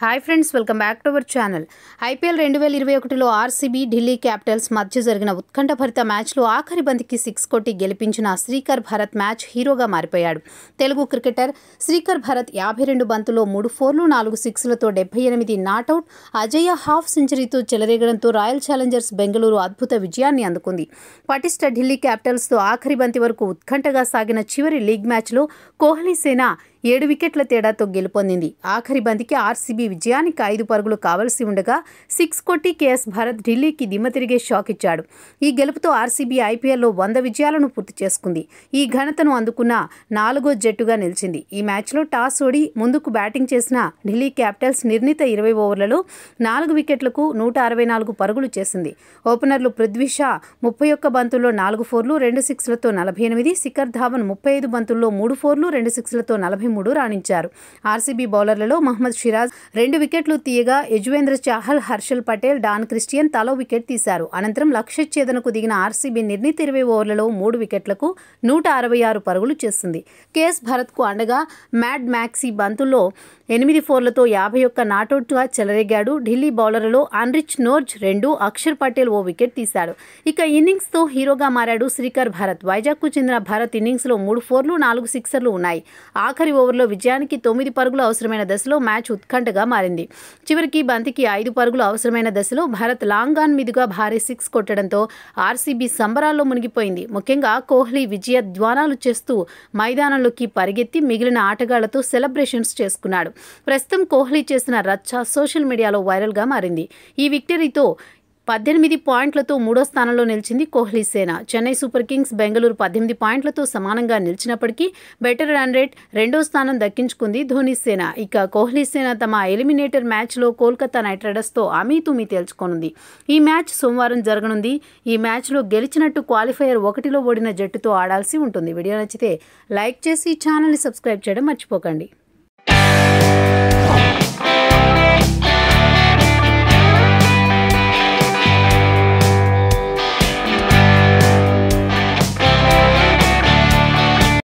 hi friends welcome back to our channel IPL రెండు వేల ఇరవై ఒకటిలో ఆర్సీబీ ఢిల్లీ క్యాపిటల్స్ మధ్య జరిగిన ఉత్కంఠభరిత మ్యాచ్లో ఆఖరి బంతికి సిక్స్ కొట్టి గెలిపించిన శ్రీకర్ భరత్ మ్యాచ్ హీరోగా మారిపోయాడు తెలుగు క్రికెటర్ శ్రీకర్ భరత్ యాభై రెండు బంతులో మూడు ఫోర్లు నాలుగు సిక్స్లతో డెబ్బై ఎనిమిది నాటౌట్ అజయ హాఫ్ సెంచరీతో చెలరేగడంతో రాయల్ ఛాలెంజర్స్ బెంగళూరు అద్భుత విజయాన్ని అందుకుంది పటిష్ట ఢిల్లీ క్యాపిటల్స్తో ఆఖరి బంతి వరకు ఉత్కంఠగా సాగిన చివరి లీగ్ మ్యాచ్లో కోహ్లీ సేన ఏడు వికెట్ల తేడాతో గెలుపొందింది ఆఖరి బంతికి ఆర్సీబీ విజయానికి ఐదు పరుగులు కావలసి ఉండగా సిక్స్ కొట్టి కేఎస్ భారత్ ఢిల్లీకి దిమ్మ తిరిగే షాక్ ఇచ్చాడు ఈ గెలుపుతో ఆర్సీబీ ఐపీఎల్లో వంద విజయాలను పూర్తి చేసుకుంది ఈ ఘనతను అందుకున్న నాలుగో జట్టుగా నిలిచింది ఈ మ్యాచ్లో టాస్ ఓడి ముందుకు బ్యాటింగ్ చేసిన ఢిల్లీ క్యాపిటల్స్ నిర్ణీత ఇరవై ఓవర్లలో నాలుగు వికెట్లకు నూట అరవై నాలుగు పరుగులు చేసింది ఓపెనర్లు పృథ్వీ షా ముప్పై ఒక్క బంతుల్లో నాలుగు ఫోర్లు రెండు సిక్స్లతో నలభై ఎనిమిది శిఖర్ ధావన్ ముప్పై ఐదు బంతుల్లో మూడు ఫోర్లు రెండు సిక్స్లతో నలభై మూడు రాణించారు ఆర్సీబీ బౌలర్లలో మహ్మద్ షిరాజ్ రెండు వికెట్లు తీయగా యజ్వేంద్ర చాహల్ హర్షల్ పటేల్ డాన్ క్రిస్టియన్ తలో వికెట్ తీశారు అనంతరం లక్ష్య ఛేదనకు దిగిన ఆర్సీబీ నిర్ణీత ఇరవై ఓవర్లలో మూడు వికెట్లకు నూట అరవై ఆరు పరుగులు చేసింది కేఎస్ భరత్కు అండగా మ్యాడ్ మ్యాక్సీ బంతుల్లో ఎనిమిది ఫోర్లతో యాభై ఒక్క నాటౌట్గా చెలరేగాడు ఢిల్లీ బౌలర్లలో అన్రిచ్ నోర్జ్ రెండు అక్షర్ పటేల్ ఓ వికెట్ తీశాడు ఇక ఇన్నింగ్స్తో హీరోగా మారాడు శ్రీకర్ భరత్ వైజాగ్కు చెందిన భరత్ ఇన్నింగ్స్లో మూడు ఫోర్లు నాలుగు సిక్సర్లు ఉన్నాయి ఆఖరి ఓవర్ ఓవర్లో విజయానికి తొమ్మిది పరుగులు అవసరమైన దశలో మ్యాచ్ ఉత్కంఠగా మారింది చివరికి బంతికి ఐదు పరుగులు అవసరమైన దశలో భారత్ లాంగ్ ఆన్ మీదుగా భారీ సిక్స్ కొట్టడంతో ఆర్సీబీ సంబరాల్లో మునిగిపోయింది ముఖ్యంగా కోహ్లీ విజయ ధ్వానాలు చేస్తూ మైదానంలోకి పరిగెత్తి మిగిలిన ఆటగాళ్లతో సెలబ్రేషన్స్ చేసుకున్నాడు ప్రస్తుతం కోహ్లీ చేసిన రచ్చ సోషల్ మీడియాలో వైరల్గా మారింది ఈ విక్టరీతో పద్దెనిమిది పాయింట్లతో మూడో స్థానంలో నిలిచింది కోహ్లీ సేన చెన్నై సూపర్ కింగ్స్ బెంగళూరు పద్దెనిమిది పాయింట్లతో సమానంగా నిలిచినప్పటికీ బెటర్ రన్ రేట్ రెండో స్థానం దక్కించుకుంది ధోని సేన ఇక కోహ్లీ సేన తమ ఎలిమినేటర్ మ్యాచ్లో కోల్కతా నైట్ రైడర్స్తో అమీతుమి తేల్చుకోనుంది ఈ మ్యాచ్ సోమవారం జరగనుంది ఈ మ్యాచ్లో గెలిచినట్టు క్వాలిఫైయర్ ఒకటిలో ఓడిన జట్టుతో ఆడాల్సి ఉంటుంది వీడియో నచ్చితే లైక్ చేసి ఛానల్ని సబ్స్క్రైబ్ చేయడం మర్చిపోకండి